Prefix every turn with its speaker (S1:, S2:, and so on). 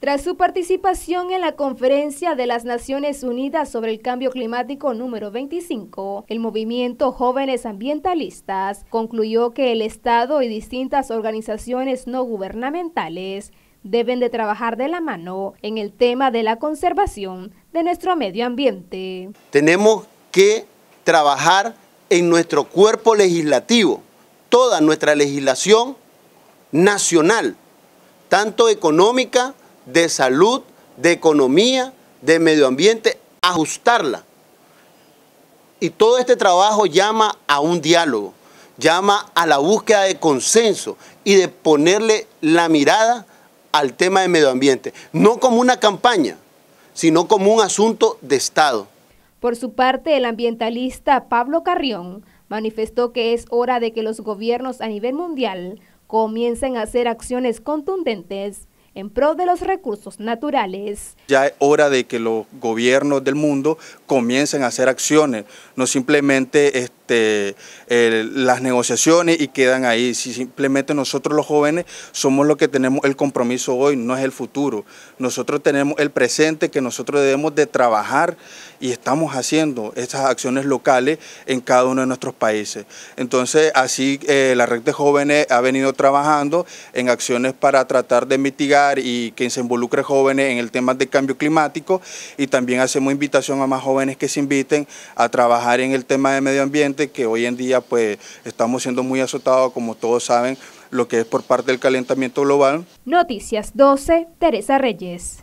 S1: Tras su participación en la Conferencia de las Naciones Unidas sobre el Cambio Climático número 25, el movimiento Jóvenes Ambientalistas concluyó que el Estado y distintas organizaciones no gubernamentales deben de trabajar de la mano en el tema de la conservación de nuestro medio ambiente.
S2: Tenemos que trabajar en nuestro cuerpo legislativo, toda nuestra legislación nacional, tanto económica de salud, de economía, de medio ambiente, ajustarla. Y todo este trabajo llama a un diálogo, llama a la búsqueda de consenso y de ponerle la mirada al tema de medio ambiente, no como una campaña, sino como un asunto de Estado.
S1: Por su parte, el ambientalista Pablo Carrión manifestó que es hora de que los gobiernos a nivel mundial comiencen a hacer acciones contundentes en pro de los recursos naturales.
S3: Ya es hora de que los gobiernos del mundo comiencen a hacer acciones, no simplemente... Este, las negociaciones y quedan ahí. Si simplemente nosotros los jóvenes somos los que tenemos el compromiso hoy, no es el futuro. Nosotros tenemos el presente que nosotros debemos de trabajar y estamos haciendo esas acciones locales en cada uno de nuestros países. Entonces, así eh, la red de jóvenes ha venido trabajando en acciones para tratar de mitigar y que se involucre jóvenes en el tema del cambio climático y también hacemos invitación a más jóvenes que se inviten a trabajar en el tema de medio ambiente que hoy en día pues estamos siendo muy azotados, como todos saben, lo que es por parte del calentamiento global.
S1: Noticias 12, Teresa Reyes.